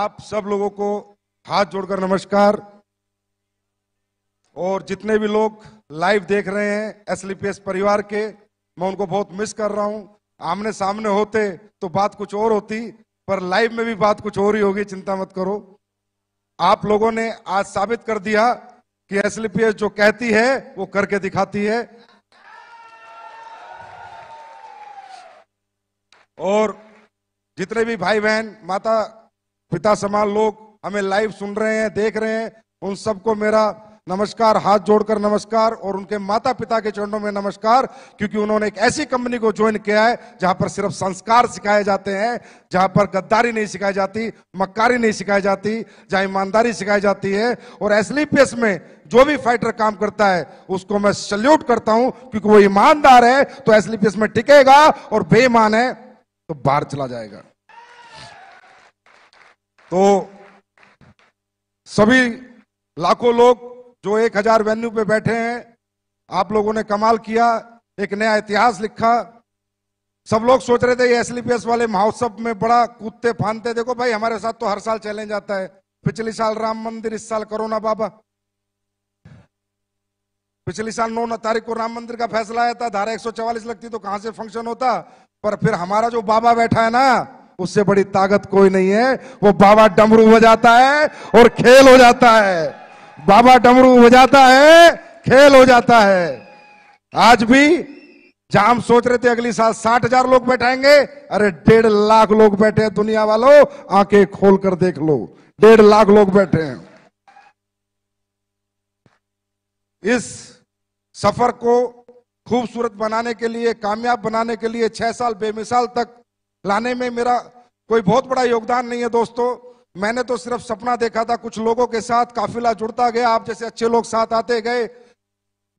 आप सब लोगों को हाथ जोड़कर नमस्कार और जितने भी लोग लाइव देख रहे हैं एसलीपीएस परिवार के मैं उनको बहुत मिस कर रहा हूं आमने सामने होते तो बात कुछ और होती पर लाइव में भी बात कुछ और ही होगी चिंता मत करो आप लोगों ने आज साबित कर दिया कि एसलीपीएस जो कहती है वो करके दिखाती है और जितने भी भाई बहन माता पिता समान लोग हमें लाइव सुन रहे हैं देख रहे हैं उन सबको मेरा नमस्कार हाथ जोड़कर नमस्कार और उनके माता पिता के चरणों में नमस्कार क्योंकि उन्होंने एक ऐसी कंपनी को ज्वाइन किया है जहां पर सिर्फ संस्कार सिखाए जाते हैं जहां पर गद्दारी नहीं सिखाई जाती मक्कारी नहीं सिखाई जाती जहां ईमानदारी सिखाई जाती है और एस में जो भी फाइटर काम करता है उसको मैं सल्यूट करता हूं क्योंकि वो ईमानदार है तो एस में टिकेगा और बेईमान है तो बाहर चला जाएगा तो सभी लाखों लोग जो एक हजार वेन्यू पे बैठे हैं आप लोगों ने कमाल किया एक नया इतिहास लिखा सब लोग सोच रहे थे ये एस वाले महोत्सव में बड़ा कूदते फानते देखो भाई हमारे साथ तो हर साल चैलेंज आता है पिछले साल राम मंदिर इस साल कोरोना बाबा पिछले साल नौ तारीख को राम मंदिर का फैसला आया था धारा 144 लगती तो कहां से फंक्शन होता पर फिर हमारा जो बाबा बैठा है ना उससे बड़ी ताकत कोई नहीं है वो बाबा डमरू हो जाता है और खेल हो जाता है बाबा डमरू हो जाता है खेल हो जाता है आज भी जहां हम सोच रहे थे अगली साल साठ हजार लोग बैठाएंगे अरे डेढ़ लाख लोग बैठे हैं दुनिया वालों आंखें खोल कर देख लो डेढ़ लाख लोग बैठे हैं इस सफर को खूबसूरत बनाने के लिए कामयाब बनाने के लिए छह साल बेमिसाल तक लाने में मेरा कोई बहुत बड़ा योगदान नहीं है दोस्तों मैंने तो सिर्फ सपना देखा था कुछ लोगों के साथ काफिला जुड़ता गया आप जैसे अच्छे लोग साथ आते गए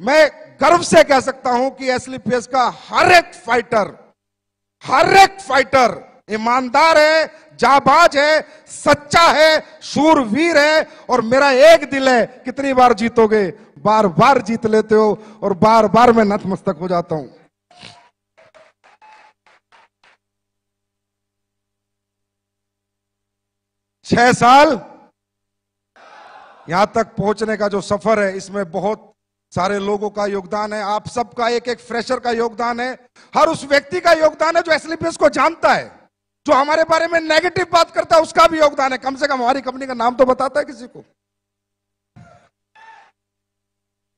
मैं गर्व से कह सकता हूं कि एस का हर एक फाइटर हर एक फाइटर ईमानदार है जाबाज है सच्चा है शूरवीर है और मेरा एक दिल है कितनी बार जीतोगे बार बार जीत लेते हो और बार बार मैं नतमस्तक हो जाता हूं छह साल यहां तक पहुंचने का जो सफर है इसमें बहुत सारे लोगों का योगदान है आप सबका एक एक फ्रेशर का योगदान है हर उस व्यक्ति का योगदान है जो एसलीपीएस को जानता है जो हमारे बारे में नेगेटिव बात करता है उसका भी योगदान है कम से कम हमारी कंपनी का नाम तो बताता है किसी को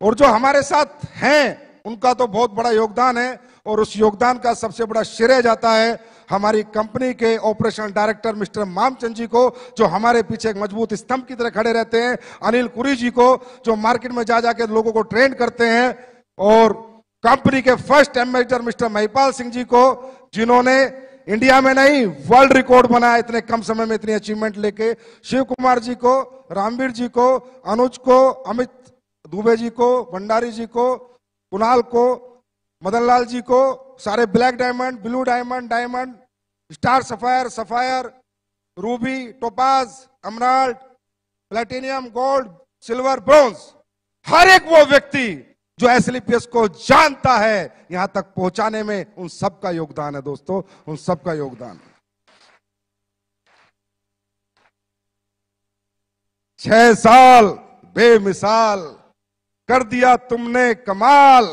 और जो हमारे साथ हैं उनका तो बहुत बड़ा योगदान है और उस योगदान का सबसे बड़ा श्रेय जाता है हमारी कंपनी के operational director mister Mamchand ji को जो हमारे पीछे एक मजबूत स्तंभ की तरह खड़े रहते हैं अनिल कुरी जी को जो मार्केट में जा जाके लोगों को ट्रेंड करते हैं और कंपनी के first ambassador mister Mahipal Singh ji को जिन्होंने इंडिया में नहीं वर्ल्ड रिकॉर्ड बनाया इतने कम समय में इतनी अचीवमेंट लेके शिव कुमार जी को रामवीर जी को अनुज को अमित दुबे जी को भंडारी जी को कुणाल को मदनलाल जी को सारे black diamond blue diamond diamond star sapphire sapphire ruby topaz emerald platinum gold silver bronze हर एक वो व्यक्ति जो एस को जानता है यहां तक पहुंचाने में उन सबका योगदान है दोस्तों उन सबका योगदान छह साल बेमिसाल कर दिया तुमने कमाल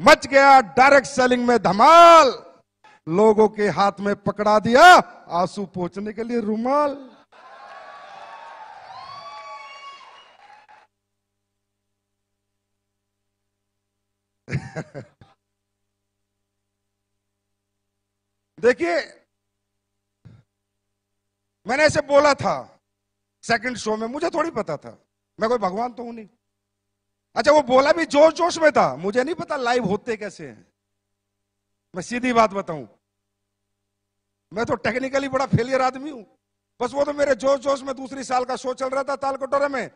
मच गया डायरेक्ट सेलिंग में धमाल लोगों के हाथ में पकड़ा दिया आंसू पहुंचने के लिए रुमाल देखिए मैंने ऐसे बोला था सेकंड शो में मुझे थोड़ी पता था मैं कोई भगवान तो हूं नहीं अच्छा वो बोला भी जोश जोश में था मुझे नहीं पता लाइव होते कैसे हैं मैं सीधी बात बताऊं मैं तो टेक्निकली बड़ा फेलियर आदमी हूं बस वो तो मेरे जोश जोश में दूसरी साल का शो चल रहा था ताल कटोरे में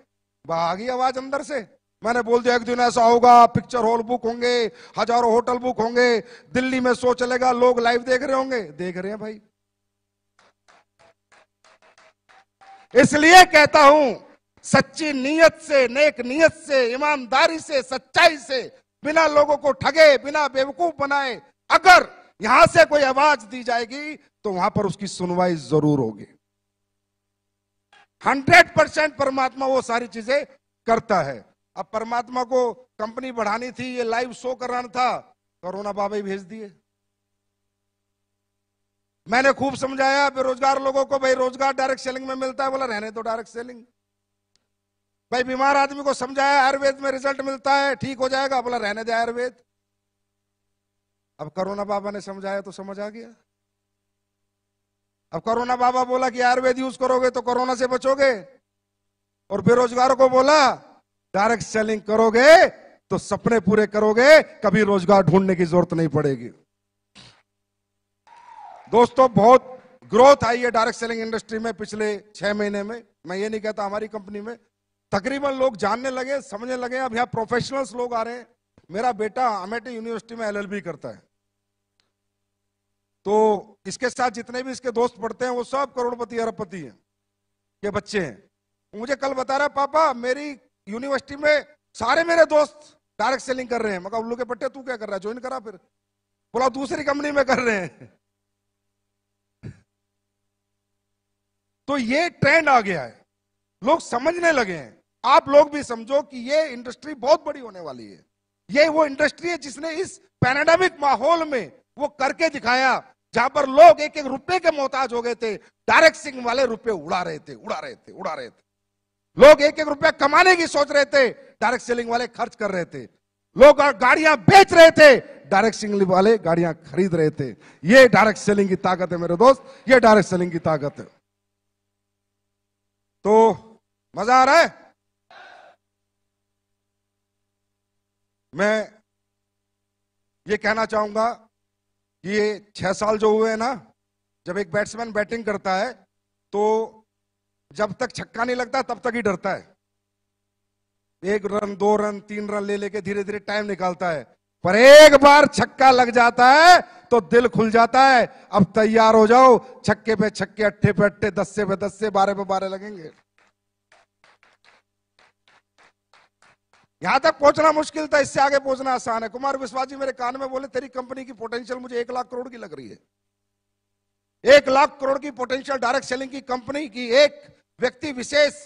बागी आवाज अंदर से मैंने बोल दिया एक दिन ऐसा होगा पिक्चर हॉल बुक होंगे हजारों होटल बुक होंगे दिल्ली में शो चलेगा लोग लाइव देख रहे होंगे देख रहे हैं भाई इसलिए कहता हूं सच्ची नीयत से नेक नीयत से ईमानदारी से सच्चाई से बिना लोगों को ठगे बिना बेवकूफ बनाए अगर यहां से कोई आवाज दी जाएगी तो वहां पर उसकी सुनवाई जरूर होगी हंड्रेड परसेंट परमात्मा वो सारी चीजें करता है अब परमात्मा को कंपनी बढ़ानी थी ये लाइव शो कराना था कोरोना बाबा भेज दिए मैंने खूब समझाया बेरोजगार लोगों को भाई रोजगार डायरेक्ट सेलिंग में मिलता है बोला रहने दो डायरेक्ट सेलिंग भाई बीमार आदमी को समझाया आयुर्वेद में रिजल्ट मिलता है ठीक हो जाएगा बोला रहने दे आयुर्वेद अब करोना बाबा ने समझाया तो समझ आ गया अब करोना बाबा बोला कि आयुर्वेद यूज करोगे तो कोरोना से बचोगे और बेरोजगार को बोला डायरेक्ट सेलिंग करोगे तो सपने पूरे करोगे कभी रोजगार ढूंढने की जरूरत नहीं पड़ेगी दोस्तों बहुत ग्रोथ आई है डायरेक्ट सेलिंग इंडस्ट्री में पिछले छह महीने में मैं ये नहीं कहता हमारी कंपनी में तकरीबन लोग जानने लगे समझने लगे अब यहाँ प्रोफेशनल्स लोग आ रहे हैं मेरा बेटा अमेठी यूनिवर्सिटी में एलएलबी करता है तो इसके साथ जितने भी इसके दोस्त पढ़ते हैं वो सब करोड़पति अरबपति हैं के बच्चे हैं मुझे कल बता रहा पापा मेरी यूनिवर्सिटी में सारे मेरे दोस्त डायरेक्ट सेलिंग कर रहे हैं मगर उल्लू के पट्टे तू क्या कर रहा है ज्वाइन करा फिर बोला दूसरी कंपनी में कर रहे हैं तो ये ट्रेंड आ गया है लोग समझने लगे हैं आप लोग भी समझो कि ये इंडस्ट्री बहुत बड़ी होने वाली है ये वो इंडस्ट्री है जिसने इस पैनाडेमिक माहौल में वो करके दिखाया जहां पर लोग एक एक रुपए के मोहताज हो गए थे डायरेक्ट सिंह वाले रुपए उड़ा रहे थे उड़ा रहे थे उड़ा रहे थे लोग एक एक रुपया कमाने की सोच रहे थे डायरेक्ट सेलिंग वाले खर्च कर रहे थे लोग गाड़ियां बेच रहे थे डायरेक्ट सेलिंग वाले गाड़ियां खरीद रहे थे ये डायरेक्ट सेलिंग की ताकत है मेरे दोस्त ये डायरेक्ट सेलिंग की ताकत है तो मजा आ रहा है मैं ये कहना चाहूंगा कि ये छह साल जो हुए हैं ना जब एक बैट्समैन बैटिंग करता है तो जब तक छक्का नहीं लगता तब तक ही डरता है एक रन दो रन तीन रन ले लेके धीरे धीरे टाइम निकालता है पर एक बार छक्का लग जाता है तो दिल खुल जाता है अब तैयार हो जाओ छक्के पे छक्के अट्ठे पे अट्ठे दस से पे दस से बारह पे बारह लगेंगे यहां तक पहुंचना मुश्किल था इससे आगे पहुंचना आसान है कुमार विश्वास जी मेरे कान में बोले तेरी कंपनी की पोटेंशियल मुझे एक लाख करोड़ की लग रही है एक लाख करोड़ की पोटेंशियल डायरेक्ट सेलिंग की कंपनी की एक व्यक्ति विशेष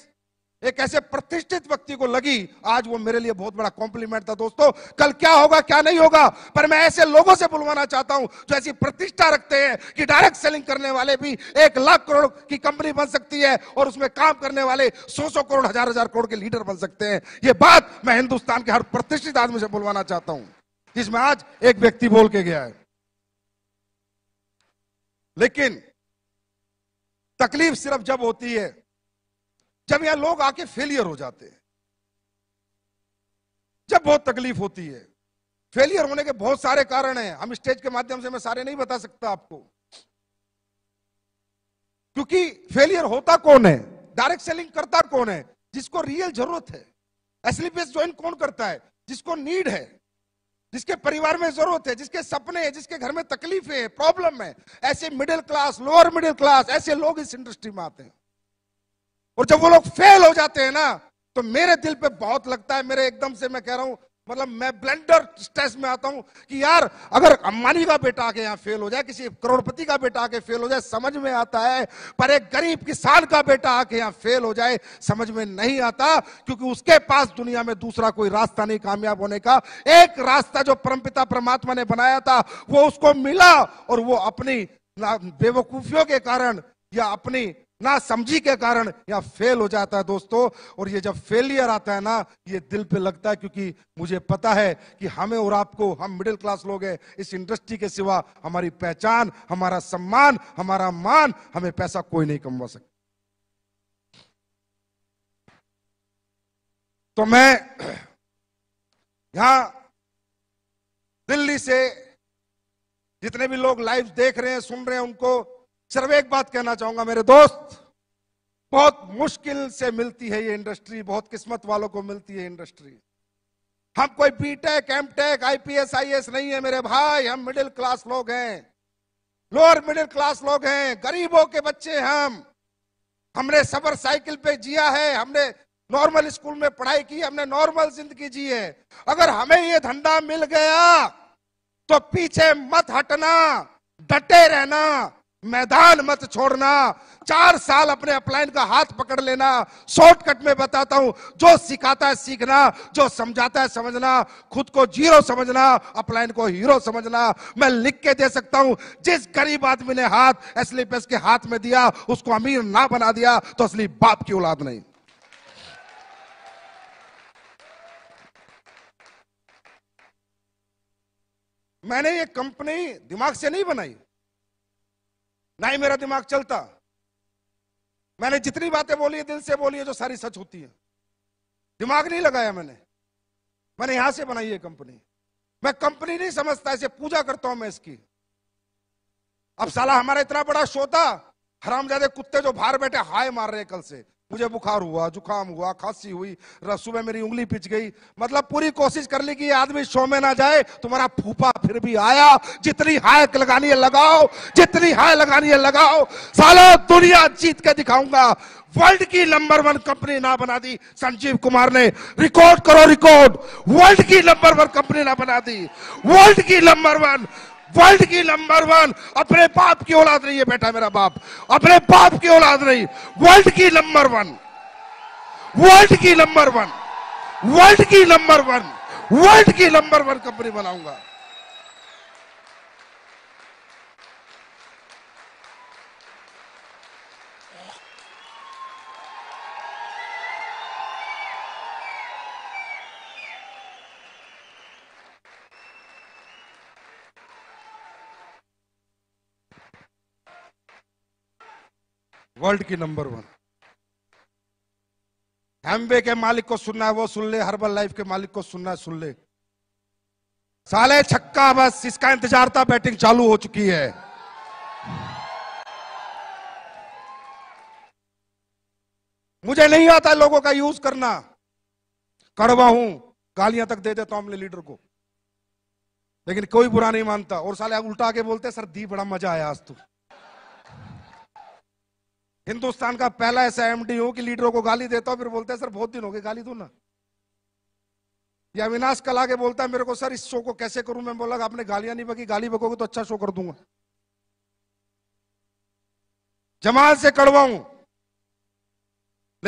एक ऐसे प्रतिष्ठित व्यक्ति को लगी आज वो मेरे लिए बहुत बड़ा कॉम्प्लीमेंट था दोस्तों कल क्या होगा क्या नहीं होगा पर मैं ऐसे लोगों से बुलवाना चाहता हूं जो ऐसी प्रतिष्ठा रखते हैं कि डायरेक्ट सेलिंग करने वाले भी एक लाख करोड़ की कंपनी बन सकती है और उसमें काम करने वाले सौ सौ करोड़ हजार हजार करोड़ के लीडर बन सकते हैं ये बात मैं हिंदुस्तान के हर प्रतिष्ठित आदमी से बुलवाना चाहता हूं जिसमें आज एक व्यक्ति बोल के गया है लेकिन तकलीफ सिर्फ जब होती है जब यहां लोग आके फेलियर हो जाते हैं जब बहुत तकलीफ होती है फेलियर होने के बहुत सारे कारण हैं हम स्टेज के माध्यम से मैं सारे नहीं बता सकता आपको क्योंकि फेलियर होता कौन है डायरेक्ट सेलिंग करता कौन है जिसको रियल जरूरत है एसलीपीएस ज्वाइन कौन करता है जिसको नीड है जिसके परिवार में जरूरत है जिसके सपने हैं जिसके घर में तकलीफें हैं प्रॉब्लम है ऐसे middle class lower middle class ऐसे लोग इस इंडस्ट्री में आते हैं और जब वो लोग फेल हो जाते हैं ना तो मेरे दिल पे बहुत लगता है मेरे एकदम से मैं कह रहा हूं मतलब मैं ब्लेंडर स्ट्रेस में आता हूं कि यार अगर अंबानी का बेटा आके यहां फेल हो जाए किसी करोड़पति का बेटा आके फेल हो जाए समझ में आता है पर एक गरीब किसान का बेटा आके यहां फेल हो जाए समझ में नहीं आता क्योंकि उसके पास दुनिया में दूसरा कोई रास्ता नहीं कामयाब होने का एक रास्ता जो परमपिता परमात्मा ने बनाया था वो उसको मिला और वो अपनी बेवकूफियों के कारण या अपनी ना समझी के कारण यहां फेल हो जाता है दोस्तों और ये जब फेलियर आता है ना ये दिल पे लगता है क्योंकि मुझे पता है कि हमें और आपको हम मिडिल क्लास लोग हैं इस इंडस्ट्री के सिवा हमारी पहचान हमारा सम्मान हमारा मान हमें पैसा कोई नहीं कमवा सकता तो मैं यहां दिल्ली से जितने भी लोग लाइव देख रहे हैं सुन रहे हैं उनको सिर्फ एक बात कहना चाहूंगा मेरे दोस्त बहुत मुश्किल से मिलती है ये इंडस्ट्री बहुत किस्मत वालों को मिलती है इंडस्ट्री हम कोई बीटेक एमटेक आईपीएस आईएएस नहीं है मेरे भाई हम मिडिल क्लास लोग हैं लोअर मिडिल क्लास लोग हैं गरीबों के बच्चे हम हमने सबर साइकिल पे जिया है हमने नॉर्मल स्कूल में पढ़ाई की हमने नॉर्मल जिंदगी जी है अगर हमें ये धंधा मिल गया तो पीछे मत हटना डटे रहना मैदान मत छोड़ना चार साल अपने अपलाइन का हाथ पकड़ लेना शॉर्टकट में बताता हूं जो सिखाता है सीखना जो समझाता है समझना खुद को जीरो समझना अपलाइन को हीरो समझना मैं लिख के दे सकता हूं जिस गरीब आदमी ने हाथ एसलीपीएस के हाथ में दिया उसको अमीर ना बना दिया तो असली बाप की औलाद नहीं मैंने ये कंपनी दिमाग से नहीं बनाई ना ही मेरा दिमाग चलता मैंने जितनी बातें बोली है दिल से बोली है जो सारी सच होती है दिमाग नहीं लगाया मैंने मैंने यहां से बनाई है कंपनी मैं कंपनी नहीं समझता इसे पूजा करता हूं मैं इसकी अब साला हमारा इतना बड़ा शो था हरामजादे कुत्ते जो बाहर बैठे हाय मार रहे कल से मुझे बुखार हुआ जुकाम हुआ खांसी हुई सुबह मेरी उंगली पिच गई मतलब पूरी कोशिश कर ली कि आदमी शो में ना जाए तुम्हारा फूफा फिर भी आया जितनी हाय लगानी है लगाओ जितनी हाय लगानी है लगाओ सालो दुनिया जीत के दिखाऊंगा वर्ल्ड की नंबर वन कंपनी ना बना दी संजीव कुमार ने रिकॉर्ड करो रिकॉर्ड वर्ल्ड की नंबर वन कंपनी ना बना दी वर्ल्ड की नंबर वन वर्ल्ड की नंबर वन अपने बाप की औलाद नहीं है बेटा मेरा बाप अपने बाप की औलाद नहीं वर्ल्ड की नंबर वन वर्ल्ड की नंबर वन वर्ल्ड की नंबर वन वर्ल्ड की नंबर वन कंपनी बनाऊंगा वर्ल्ड की नंबर वन हेम्बे के मालिक को सुनना है वो सुन ले हर्बल लाइफ के मालिक को सुनना है सुन ले साले छक्का बस इसका इंतजार था बैटिंग चालू हो चुकी है मुझे नहीं आता लोगों का यूज करना कड़वा हूं गालियां तक दे देता हूं अपने लीडर को लेकिन कोई बुरा नहीं मानता और साले उल्टा के बोलते सर दी बड़ा मजा आया आज तू तो। हिंदुस्तान का पहला ऐसा एमडी हूं कि लीडरों को गाली देता हूं फिर बोलते हैं सर बहुत दिन हो गए गाली दो ना या अविनाश कला के बोलता है मेरे को सर इस शो को कैसे करूं मैं बोला आपने गालियां नहीं बकी गाली बकोगे तो अच्छा शो कर दूंगा जमात से कड़वाऊं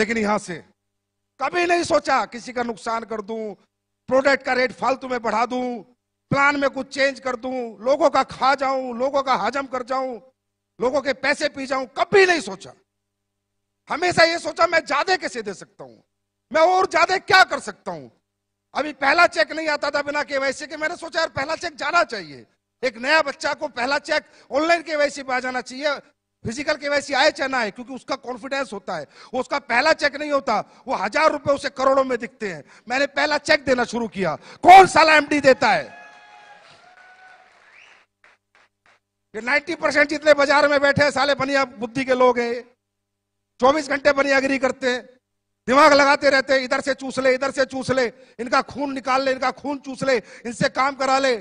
लेकिन यहां से कभी नहीं सोचा किसी का नुकसान कर दूं प्रोडक्ट का रेट फालतू में बढ़ा दूं प्लान में कुछ चेंज कर दूं लोगों का खा जाऊं लोगों का हजम कर जाऊं लोगों के पैसे पी जाऊं कभी नहीं सोचा हमेशा ये सोचा मैं ज्यादा कैसे दे सकता हूं मैं और ज्यादा क्या कर सकता हूं अभी पहला चेक नहीं आता था बिना केवाईसी के मैंने सोचा यार पहला चेक जाना चाहिए एक नया बच्चा को पहला चेक ऑनलाइन केवाईसी पे आ जाना चाहिए फिजिकल केवाईसी आए चाहे ना आए क्योंकि उसका कॉन्फिडेंस होता है उसका पहला चेक नहीं होता वो हजार रुपए उसे करोड़ों में दिखते हैं मैंने पहला चेक देना शुरू किया कौन साला एमडी देता है ये 90 परसेंट जितने बाजार में बैठे साले बनिया बुद्धि के लोग हैं 24 घंटे बनी अग्री करते हैं दिमाग लगाते रहते हैं इधर से चूस ले इधर से चूस ले इनका खून निकाल ले इनका खून चूस ले इनसे काम करा ले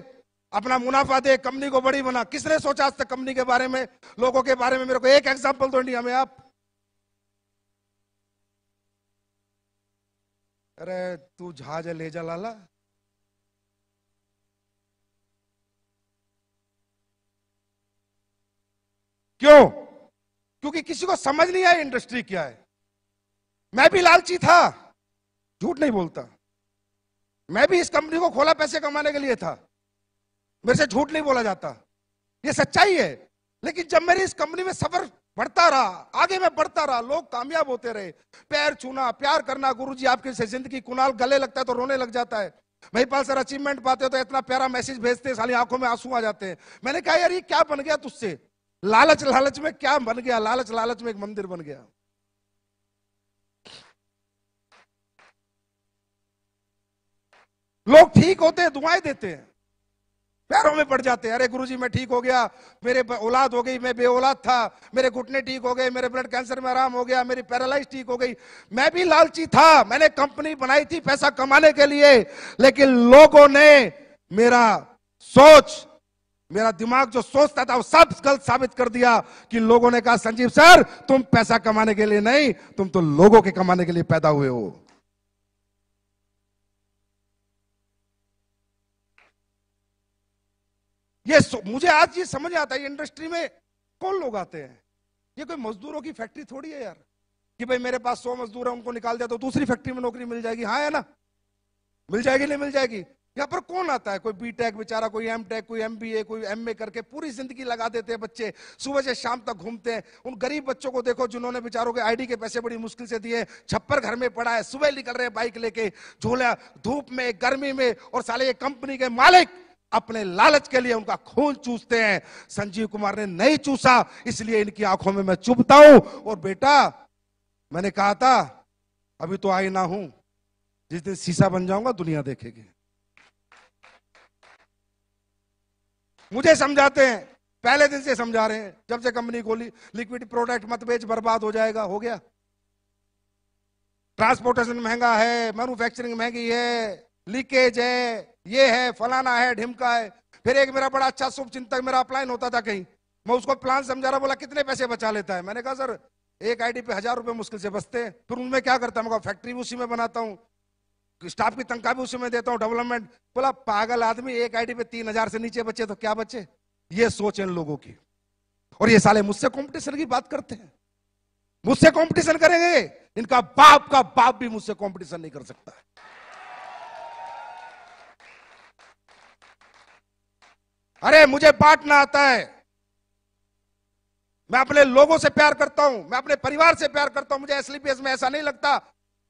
अपना मुनाफा दे कंपनी को बड़ी बना किसने सोचा आज तक कंपनी के बारे में लोगों के बारे में मेरे को एक एग्जाम्पल दो इंडिया में आप अरे तू झाज ले जा लाला क्यों क्योंकि किसी को समझ नहीं आया इंडस्ट्री क्या है मैं भी लालची था झूठ नहीं बोलता मैं भी इस कंपनी को खोला पैसे कमाने के लिए था मेरे से झूठ नहीं बोला जाता ये सच्चाई है लेकिन जब मेरी इस कंपनी में सफर बढ़ता रहा आगे मैं बढ़ता रहा लोग कामयाब होते रहे पैर छूना प्यार करना गुरु जी आपकी से जिंदगी कुनाल गले लगता है तो रोने लग जाता है महिपाल सर अचीवमेंट पाते हो तो इतना प्यारा मैसेज भेजते हैं साली आंखों में आंसू आ जाते हैं मैंने कहा यार ये क्या बन गया तुझसे लालच लालच में क्या बन गया लालच लालच में एक मंदिर बन गया लोग ठीक होते हैं दुआएं देते हैं पैरों में पड़ जाते हैं अरे गुरुजी मैं ठीक हो गया मेरे औलाद हो गई मैं बेऔलाद था मेरे घुटने ठीक हो गए मेरे ब्लड कैंसर में आराम हो गया मेरी पैरालाइज ठीक हो गई मैं भी लालची था मैंने कंपनी बनाई थी पैसा कमाने के लिए लेकिन लोगों ने मेरा सोच मेरा दिमाग जो सोचता था वो सब गलत साबित कर दिया कि लोगों ने कहा संजीव सर तुम पैसा कमाने के लिए नहीं तुम तो लोगों के कमाने के लिए पैदा हुए हो ये मुझे आज ये समझ आता है इंडस्ट्री में कौन लोग आते हैं ये कोई मजदूरों की फैक्ट्री थोड़ी है यार कि भाई मेरे पास सौ मजदूर है उनको निकाल दिया तो दूसरी फैक्ट्री में नौकरी मिल जाएगी हाँ है ना मिल जाएगी नहीं मिल जाएगी यहां पर कौन आता है कोई बी टेक बेचारा कोई एम टेक कोई एम बी ए कोई एम ए करके पूरी जिंदगी लगा देते हैं बच्चे सुबह से शाम तक घूमते हैं उन गरीब बच्चों को देखो जिन्होंने बेचारों के आईडी के पैसे बड़ी मुश्किल से दिए छप्पर घर में पड़ा है सुबह निकल रहे हैं बाइक लेके झोला धूप में गर्मी में और साले ये कंपनी के मालिक अपने लालच के लिए उनका खून चूसते हैं संजीव कुमार ने नहीं चूसा इसलिए इनकी आंखों में मैं चुभता हूं और बेटा मैंने कहा था अभी तो आई ना हूं जिस दिन शीशा बन जाऊंगा दुनिया देखेगी मुझे समझाते हैं पहले दिन से समझा रहे हैं जब से कंपनी खोली लिक्विड प्रोडक्ट मत बेच बर्बाद हो जाएगा हो गया ट्रांसपोर्टेशन महंगा है मैन्युफैक्चरिंग महंगी है लीकेज है ये है फलाना है ढिमका है फिर एक मेरा बड़ा अच्छा शुभ चिंतक मेरा अपलाइन होता था कहीं मैं उसको प्लान समझा रहा बोला कितने पैसे बचा लेता है मैंने कहा सर एक आईडी पे हजार रुपए मुश्किल से बचते हैं फिर उनमें क्या करता है मैं फैक्ट्री उसी में बनाता हूँ स्टाफ की तंखा भी उसमें देता हूँ डेवलपमेंट बोला पागल आदमी एक आईडी पे तीन हजार से नीचे बचे तो क्या बचे ये सोच इन लोगों की और ये साले मुझसे कंपटीशन की बात करते हैं मुझसे कंपटीशन करेंगे इनका बाप का बाप भी मुझसे कंपटीशन नहीं कर सकता अरे मुझे बांटना आता है मैं अपने लोगों से प्यार करता हूं मैं अपने परिवार से प्यार करता हूं मुझे एसलीपीएस में ऐसा नहीं लगता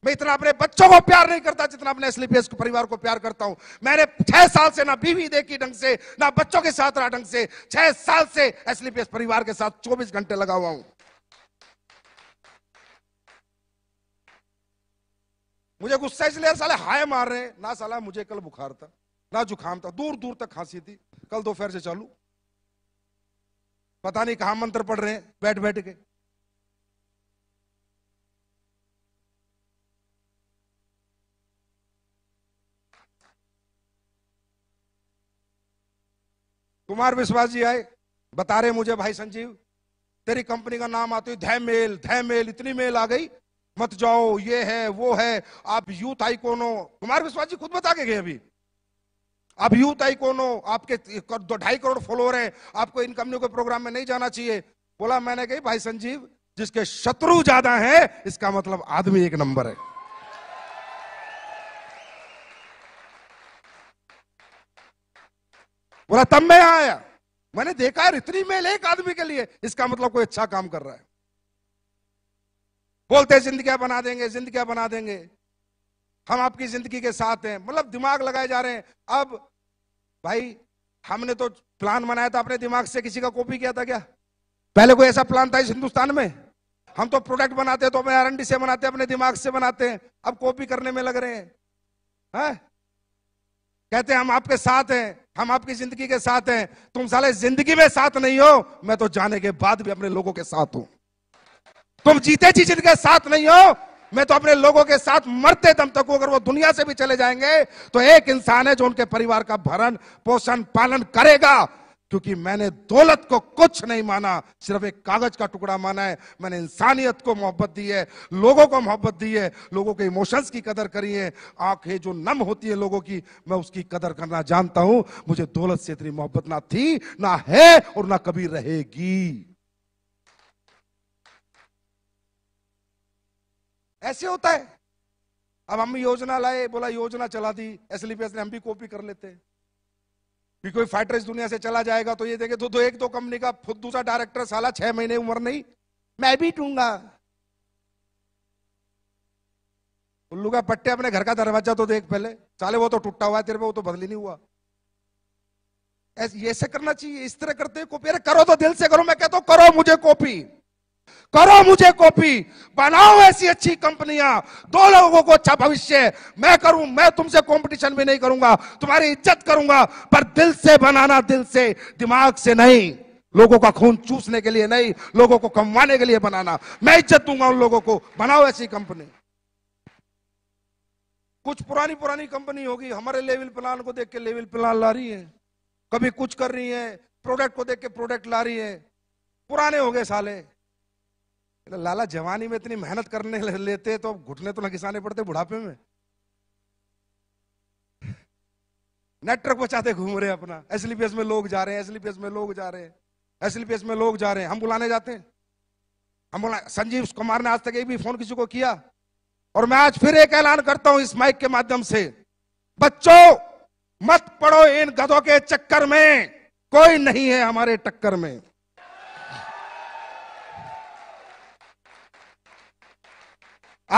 मैं इतना अपने बच्चों को प्यार नहीं करता जितना अपने एसलीपीएस को परिवार को प्यार करता हूं मैंने छह साल से ना बीवी देखी ढंग से ना बच्चों के साथ रहा ढंग से छह साल से एसलीपीएस परिवार के साथ 24 घंटे लगा हुआ हूं मुझे गुस्सा इसलिए साले हाय मार रहे हैं ना साला मुझे कल बुखार था ना जुकाम था दूर दूर तक खांसी थी कल दोपहर से चालू पता नहीं कहा मंत्र पढ़ रहे हैं बैठ बैठ के कुमार विश्वास जी आए बता रहे मुझे भाई संजीव तेरी कंपनी का नाम आते धै मेल धै मेल इतनी मेल आ गई मत जाओ ये है वो है आप यूथ हो कुमार विश्वास जी खुद बता के गए अभी आप यूथ हो आपके दो ढाई करोड़ फॉलोअर हैं आपको इन कंपनियों के प्रोग्राम में नहीं जाना चाहिए बोला मैंने कही भाई संजीव जिसके शत्रु ज्यादा है इसका मतलब आदमी एक नंबर है बोला तब मैं आया मैंने देखा यार इतनी मेल एक आदमी के लिए इसका मतलब कोई अच्छा काम कर रहा है बोलते जिंदगी बना देंगे जिंदगी बना देंगे हम आपकी जिंदगी के साथ हैं मतलब दिमाग लगाए जा रहे हैं अब भाई हमने तो प्लान बनाया था अपने दिमाग से किसी का कॉपी किया था क्या पहले कोई ऐसा प्लान था इस हिंदुस्तान में हम तो प्रोडक्ट बनाते हैं तो अपने आर से बनाते हैं अपने दिमाग से बनाते हैं अब कॉपी करने में लग रहे हैं है? कहते हम आपके साथ हैं हम आपकी जिंदगी के साथ हैं तुम साले जिंदगी में साथ नहीं हो मैं तो जाने के बाद भी अपने लोगों के साथ हूं तुम जीते जी जिनके साथ नहीं हो मैं तो अपने लोगों के साथ मरते दम तक अगर वो दुनिया से भी चले जाएंगे तो एक इंसान है जो उनके परिवार का भरण पोषण पालन करेगा क्योंकि मैंने दौलत को कुछ नहीं माना सिर्फ एक कागज का टुकड़ा माना है मैंने इंसानियत को मोहब्बत दी है लोगों को मोहब्बत दी है लोगों के इमोशंस की कदर करी है आंखें जो नम होती है लोगों की मैं उसकी कदर करना जानता हूं मुझे दौलत से इतनी मोहब्बत ना थी ना है और ना कभी रहेगी ऐसे होता है अब हम योजना लाए बोला योजना चला दी एस ने हम भी कॉपी कर लेते हैं कि कोई फाइटर इस दुनिया से चला जाएगा तो ये देखे तो, तो एक दो तो कंपनी का खुद दूसरा डायरेक्टर साला छह महीने उम्र नहीं मैं भी टूंगा उल्लू का पट्टे अपने घर का दरवाजा तो देख पहले साले वो तो टूटा हुआ है तेरे पे वो तो बदली नहीं हुआ ऐसे करना चाहिए इस तरह करते कॉपी अरे करो तो दिल से करो मैं कहता हूं करो मुझे कॉपी करो मुझे कॉपी बनाओ ऐसी अच्छी कंपनियां दो लोगों को अच्छा भविष्य मैं करूं मैं तुमसे कंपटीशन भी नहीं करूंगा तुम्हारी इज्जत करूंगा पर दिल से बनाना दिल से दिमाग से नहीं लोगों का खून चूसने के लिए नहीं लोगों को कमवाने के लिए बनाना मैं इज्जत दूंगा उन लोगों को बनाओ ऐसी कंपनी कुछ पुरानी पुरानी कंपनी होगी हमारे लेवल प्लान को देख के लेवल प्लान ला रही है कभी कुछ कर रही है प्रोडक्ट को देख के प्रोडक्ट ला रही है पुराने हो गए साले तो लाला जवानी में इतनी मेहनत करने लेते तो घुटने तो ना घिसाने पड़ते बुढ़ापे में नेटवर्क बचाते घूम रहे अपना एसलीपीएस में लोग जा रहे हैं एसलीपीएस में लोग जा रहे हैं एसलीपीएस में लोग जा रहे हैं हम बुलाने जाते हैं हम बुला संजीव कुमार ने आज तक एक भी फोन किसी को किया और मैं आज फिर एक ऐलान करता हूं इस माइक के माध्यम से बच्चों मत पड़ो इन गधों के चक्कर में कोई नहीं है हमारे टक्कर में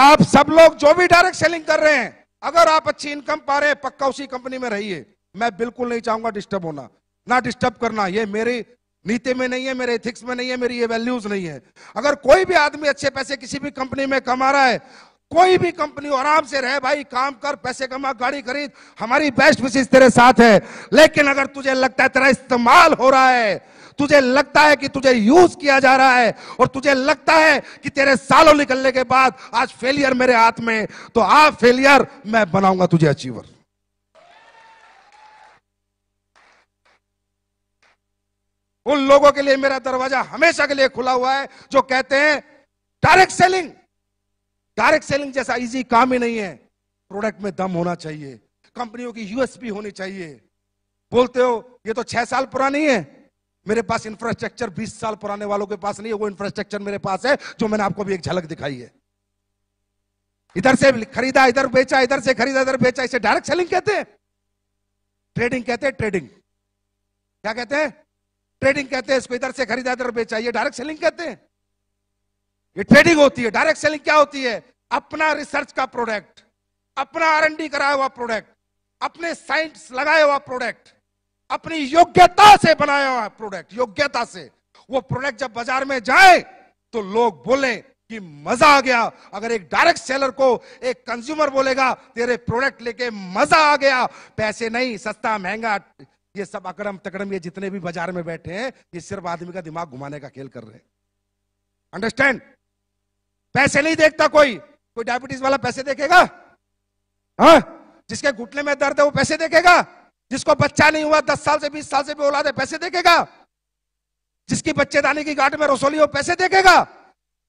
आप सब लोग जो भी डायरेक्ट सेलिंग कर रहे हैं अगर आप अच्छी इनकम पा रहे हैं पक्का उसी कंपनी में रहिए मैं बिल्कुल नहीं चाहूंगा डिस्टर्ब होना ना डिस्टर्ब करना ये मेरी नीति में नहीं है मेरे एथिक्स में नहीं है मेरी ये वैल्यूज नहीं है अगर कोई भी आदमी अच्छे पैसे किसी भी कंपनी में कमा रहा है कोई भी कंपनी आराम से रहे भाई काम कर पैसे कमा गाड़ी खरीद हमारी बेस्ट विशेष तेरे साथ है लेकिन अगर तुझे लगता है तेरा इस्तेमाल हो रहा है तुझे लगता है कि तुझे यूज किया जा रहा है और तुझे लगता है कि तेरे सालों निकलने के बाद आज फेलियर मेरे हाथ में तो आ फेलियर मैं बनाऊंगा तुझे अचीवर उन लोगों के लिए मेरा दरवाजा हमेशा के लिए खुला हुआ है जो कहते हैं डायरेक्ट सेलिंग डायरेक्ट सेलिंग जैसा इजी काम ही नहीं है प्रोडक्ट में दम होना चाहिए कंपनियों की यूएसपी होनी चाहिए बोलते हो ये तो छह साल पुरानी है मेरे पास इंफ्रास्ट्रक्चर 20 साल पुराने वालों के पास नहीं है वो इंफ्रास्ट्रक्चर मेरे पास है जो मैंने आपको भी एक झलक दिखाई है इधर से खरीदा इधर बेचा इधर से खरीदा इधर बेचा इसे डायरेक्ट सेलिंग कहते हैं ट्रेडिंग कहते हैं ट्रेडिंग क्या कहते हैं ट्रेडिंग कहते हैं इसको इधर से खरीदा इधर बेचा ये डायरेक्ट सेलिंग कहते हैं ये ट्रेडिंग होती है डायरेक्ट सेलिंग क्या होती है अपना रिसर्च का प्रोडक्ट अपना आर कराया हुआ प्रोडक्ट अपने साइंस लगाया हुआ प्रोडक्ट अपनी योग्यता से बनाया हुआ प्रोडक्ट योग्यता से वो प्रोडक्ट जब बाजार में जाए तो लोग बोले कि मजा आ गया अगर एक डायरेक्ट सेलर को एक कंज्यूमर बोलेगा तेरे प्रोडक्ट लेके मजा आ गया पैसे नहीं सस्ता महंगा ये सब अकड़म तकड़म ये जितने भी बाजार में बैठे हैं ये सिर्फ आदमी का दिमाग घुमाने का खेल कर रहे हैं अंडरस्टैंड पैसे नहीं देखता कोई कोई डायबिटीज वाला पैसे देखेगा हा? जिसके घुटने में दर्द है वो पैसे देखेगा जिसको बच्चा नहीं हुआ दस साल से बीस साल से भी औलाद है पैसे देखेगा जिसकी बच्चेदानी की गांठ में रसोली हो पैसे देखेगा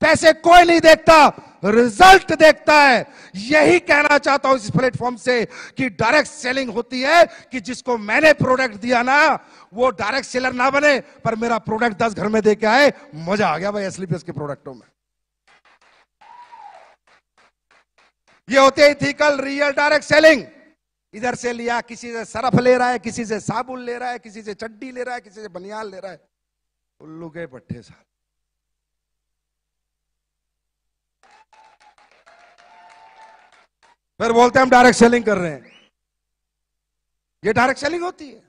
पैसे कोई नहीं देखता रिजल्ट देखता है यही कहना चाहता हूं इस प्लेटफॉर्म से कि डायरेक्ट सेलिंग होती है कि जिसको मैंने प्रोडक्ट दिया ना वो डायरेक्ट सेलर ना बने पर मेरा प्रोडक्ट दस घर में दे के आए मजा आ गया भाई एसलीपीएस के प्रोडक्टों में ये होते ही थी कल रियल डायरेक्ट सेलिंग इधर से लिया किसी से सरफ ले रहा है किसी से साबुन ले रहा है किसी से चड्डी ले रहा है किसी से बनियान ले रहा है उल्लू के पट्टे साहब फिर बोलते हैं हम डायरेक्ट सेलिंग कर रहे हैं ये डायरेक्ट सेलिंग होती है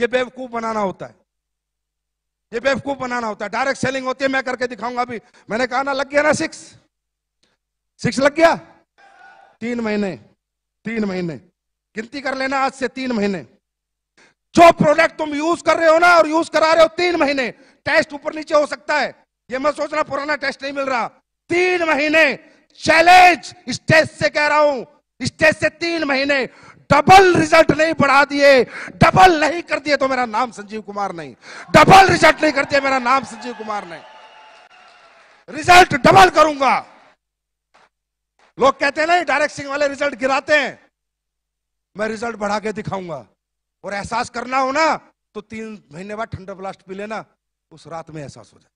ये बेवकूफ बनाना होता है ये बेवकूफ बनाना होता है डायरेक्ट सेलिंग होती है मैं करके दिखाऊंगा अभी मैंने कहा ना लग गया ना सिक्स सिक्स लग गया तीन महीने तीन महीने गिनती कर लेना आज से तीन महीने जो प्रोडक्ट तुम यूज कर रहे हो ना और यूज करा रहे हो तीन महीने टेस्ट ऊपर नीचे हो सकता है ये मैं सोच रहा पुराना टेस्ट नहीं मिल रहा तीन महीने चैलेंज स्टेज से कह रहा हूं स्टेज से तीन महीने डबल रिजल्ट नहीं बढ़ा दिए डबल नहीं कर दिए तो मेरा नाम संजीव कुमार नहीं डबल रिजल्ट नहीं कर दिया मेरा नाम संजीव कुमार नहीं रिजल्ट डबल करूंगा लोग कहते हैं ना डायरेक्ट सिंह वाले रिजल्ट गिराते हैं मैं रिजल्ट बढ़ा के दिखाऊंगा और एहसास करना हो ना तो तीन महीने बाद ठंडा ब्लास्ट पी लेना उस रात में एहसास हो जाए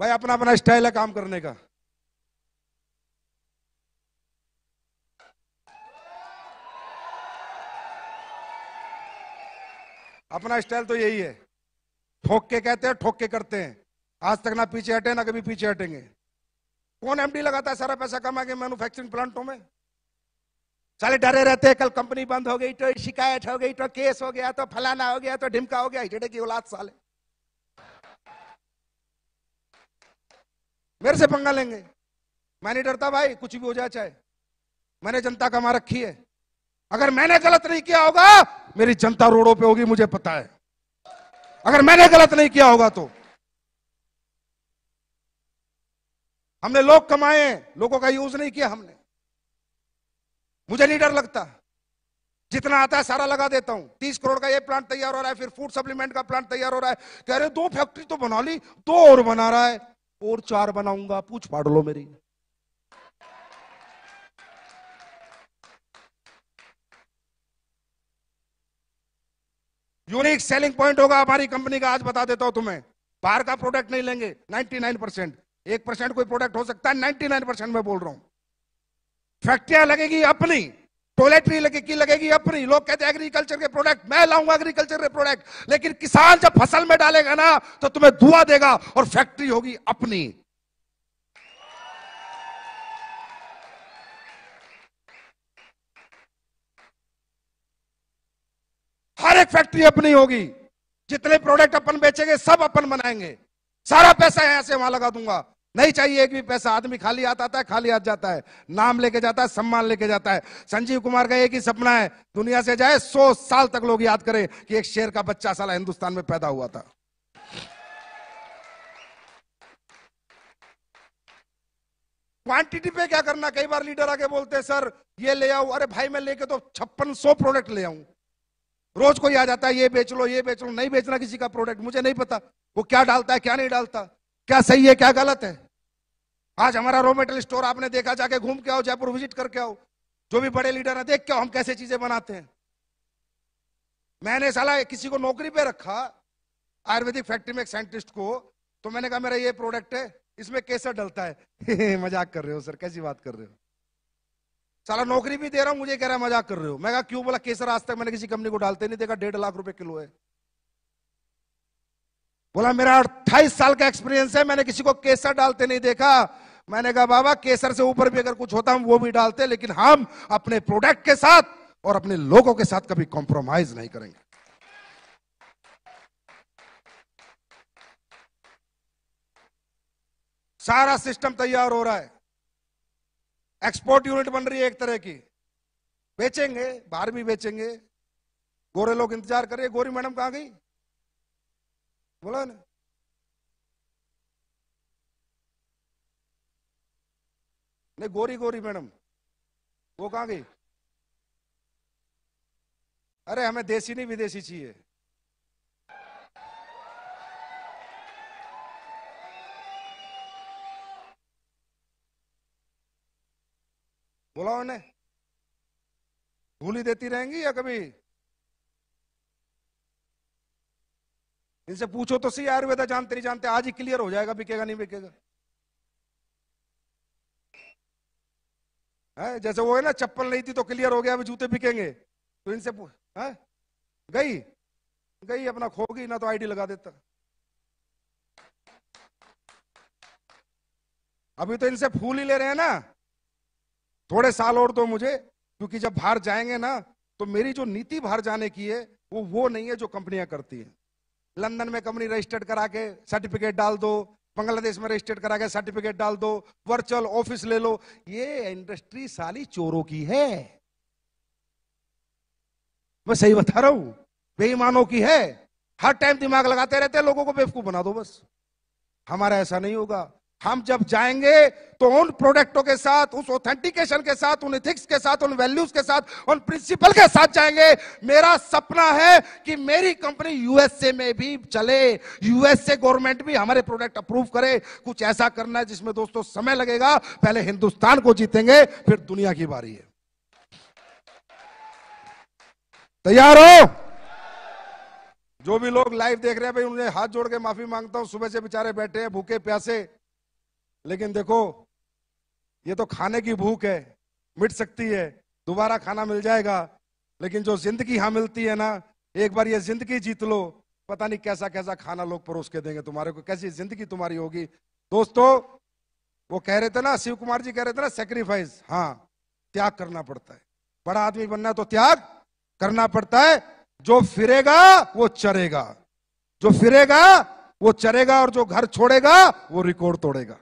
भाई अपना अपना स्टाइल है काम करने का अपना स्टाइल तो यही है ठोक के कहते हैं ठोक के करते हैं आज तक ना पीछे हटे ना कभी पीछे हटेंगे कौन एमडी लगाता है सारा पैसा कमा के मैन्युफैक्चरिंग प्लांटों में साले डरे रहते हैं कल कंपनी बंद हो गई तो शिकायत हो गई तो केस हो गया तो फलाना हो गया तो ढिमका हो गया हिजड़े की औलाद साले मेरे से पंगा लेंगे मैं नहीं डरता भाई कुछ भी हो जाए चाहे मैंने जनता कमा रखी है अगर मैंने गलत नहीं किया होगा मेरी जनता रोडों पे होगी मुझे पता है अगर मैंने गलत नहीं किया होगा तो हमने लोग कमाए लोगों का यूज नहीं किया हमने मुझे नहीं डर लगता जितना आता है सारा लगा देता हूं तीस करोड़ का ये प्लांट तैयार हो रहा है फिर फूड सप्लीमेंट का प्लांट तैयार हो रहा है कह रहे दो फैक्ट्री तो बना ली दो और बना रहा है और चार बनाऊंगा पूछ फाड़ लो मेरी यूनिक सेलिंग पॉइंट होगा हमारी कंपनी का आज बता देता हूं तुम्हें बाहर का प्रोडक्ट नहीं लेंगे 99 परसेंट एक परसेंट कोई प्रोडक्ट हो सकता है 99 परसेंट मैं बोल रहा हूं फैक्ट्रियां लगेगी अपनी टॉयलेटरी लगेगी लगेगी अपनी लोग कहते हैं एग्रीकल्चर के प्रोडक्ट मैं लाऊंगा एग्रीकल्चर के प्रोडक्ट लेकिन किसान जब फसल में डालेगा ना तो तुम्हें धुआं देगा और फैक्ट्री होगी अपनी हर एक फैक्ट्री अपनी होगी जितने प्रोडक्ट अपन बेचेंगे सब अपन बनाएंगे सारा पैसा यहां से वहां लगा दूंगा नहीं चाहिए एक भी पैसा आदमी खाली हाथ आता है खाली हाथ जाता है नाम लेके जाता है सम्मान लेके जाता है संजीव कुमार का एक ही सपना है दुनिया से जाए सौ साल तक लोग याद करें कि एक शेर का बच्चा साला हिंदुस्तान में पैदा हुआ था क्वांटिटी पे क्या करना कई बार लीडर आके बोलते हैं सर ये ले आऊ अरे भाई मैं लेके तो छप्पन सौ प्रोडक्ट ले आऊं रोज कोई आ जाता है ये बेच लो ये बेच लो नहीं बेचना किसी का प्रोडक्ट मुझे नहीं पता वो क्या डालता है क्या नहीं डालता क्या सही है क्या गलत है आज हमारा रॉ मेटेरियल स्टोर आपने देखा जाके घूम के आओ जयपुर विजिट करके आओ जो भी बड़े लीडर है देख के आओ हम कैसे चीजें बनाते हैं मैंने साला किसी को नौकरी पे रखा आयुर्वेदिक फैक्ट्री में एक साइंटिस्ट को तो मैंने कहा मेरा ये प्रोडक्ट है इसमें केसर डलता है मजाक कर रहे हो सर कैसी बात कर रहे हो साला नौकरी भी दे रहा हूं मुझे कह रहा है मजाक कर रहे हो मैं कहा क्यों बोला केसर आज तक मैंने किसी कंपनी को डालते नहीं देखा डेढ़ लाख रुपए किलो है बोला मेरा अट्ठाईस साल का एक्सपीरियंस है मैंने किसी को केसर डालते नहीं देखा मैंने कहा बाबा केसर से ऊपर भी अगर कुछ होता हम वो भी डालते लेकिन हम अपने प्रोडक्ट के साथ और अपने लोगों के साथ कभी कॉम्प्रोमाइज नहीं करेंगे सारा सिस्टम तैयार हो रहा है एक्सपोर्ट यूनिट बन रही है एक तरह की बेचेंगे बाहर भी बेचेंगे गोरे लोग इंतजार कर रहे गोरी मैडम कहां गई बोला ना नहीं गोरी गोरी मैडम वो कहां गई अरे हमें देसी नहीं विदेशी चाहिए बोला उन्होंने गोली देती रहेंगी या कभी इनसे पूछो तो सही आयुर्वेदा जानते नहीं जानते आज ही क्लियर हो जाएगा बिकेगा नहीं बिकेगा है जैसे वो है ना चप्पल नहीं थी तो क्लियर हो गया अभी जूते बिकेंगे तो इनसे है? गई गई अपना खोगी ना तो आईडी लगा देता अभी तो इनसे फूल ही ले रहे हैं ना थोड़े साल और दो मुझे क्योंकि जब बाहर जाएंगे ना तो मेरी जो नीति बाहर जाने की है वो वो नहीं है जो कंपनियां करती हैं लंदन में कंपनी रजिस्टर्ड करा के सर्टिफिकेट डाल दो बांग्लादेश में रजिस्टर्ड करा के सर्टिफिकेट डाल दो वर्चुअल ऑफिस ले लो ये इंडस्ट्री साली चोरों की है मैं सही बता रहा हूं बेईमानों की है हर टाइम दिमाग लगाते रहते हैं लोगों को बेवकूफ बना दो बस हमारा ऐसा नहीं होगा हम जब जाएंगे तो उन प्रोडक्टों के साथ उस ऑथेंटिकेशन के साथ उन इथिक्स के साथ उन वैल्यूज के साथ उन प्रिंसिपल के साथ जाएंगे मेरा सपना है कि मेरी कंपनी यूएसए में भी चले यूएसए गवर्नमेंट भी हमारे प्रोडक्ट अप्रूव करे कुछ ऐसा करना है जिसमें दोस्तों समय लगेगा पहले हिंदुस्तान को जीतेंगे फिर दुनिया की बारी है तैयार हो जो भी लोग लाइव देख रहे हैं भाई उन्हें हाथ जोड़ के माफी मांगता हूं सुबह से बेचारे बैठे हैं भूखे प्यासे लेकिन देखो ये तो खाने की भूख है मिट सकती है दोबारा खाना मिल जाएगा लेकिन जो जिंदगी हाँ मिलती है ना एक बार ये जिंदगी जीत लो पता नहीं कैसा कैसा खाना लोग परोस के देंगे तुम्हारे को कैसी जिंदगी तुम्हारी होगी दोस्तों वो कह रहे थे ना शिव कुमार जी कह रहे थे ना सेक्रीफाइस हाँ त्याग करना पड़ता है बड़ा आदमी बनना तो त्याग करना पड़ता है जो फिरेगा वो चरेगा जो फिरेगा वो चरेगा और जो घर छोड़ेगा वो रिकॉर्ड तोड़ेगा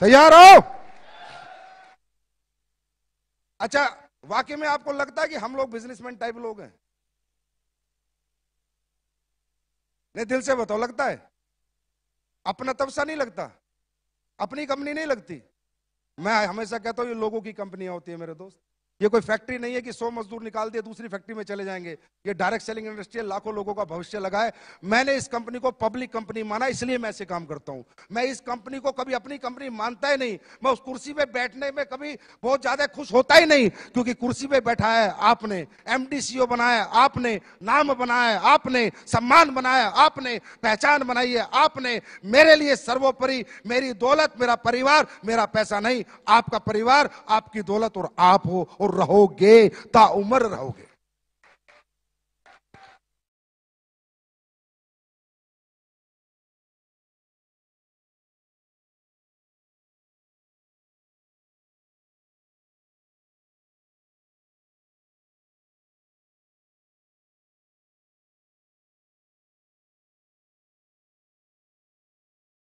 तैयार हो अच्छा वाकई में आपको लगता है कि हम लोग बिजनेसमैन टाइप लोग हैं नहीं दिल से बताओ लगता है अपना तबसा नहीं लगता अपनी कंपनी नहीं लगती मैं हमेशा कहता हूं ये लोगों की कंपनियां होती है मेरे दोस्त ये कोई फैक्ट्री नहीं है कि सौ मजदूर निकाल दिए दूसरी फैक्ट्री में चले जाएंगे ये डायरेक्ट सेलिंग इंडस्ट्री है लाखों लोगों का भविष्य लगा है मैंने इस कंपनी को पब्लिक कंपनी माना इसलिए मैं ऐसे काम करता हूं मैं इस कंपनी को कभी अपनी कंपनी मानता ही नहीं मैं उस कुर्सी पे बैठने में कभी बहुत ज्यादा खुश होता ही नहीं क्योंकि कुर्सी पे बैठा है आपने एम e बनाया आपने नाम बनाया आपने सम्मान बनाया आपने पहचान बनाई है आपने मेरे लिए सर्वोपरि मेरी दौलत मेरा परिवार मेरा पैसा नहीं आपका परिवार आपकी दौलत और आप हो और रहोगे ता उम्र रहोगे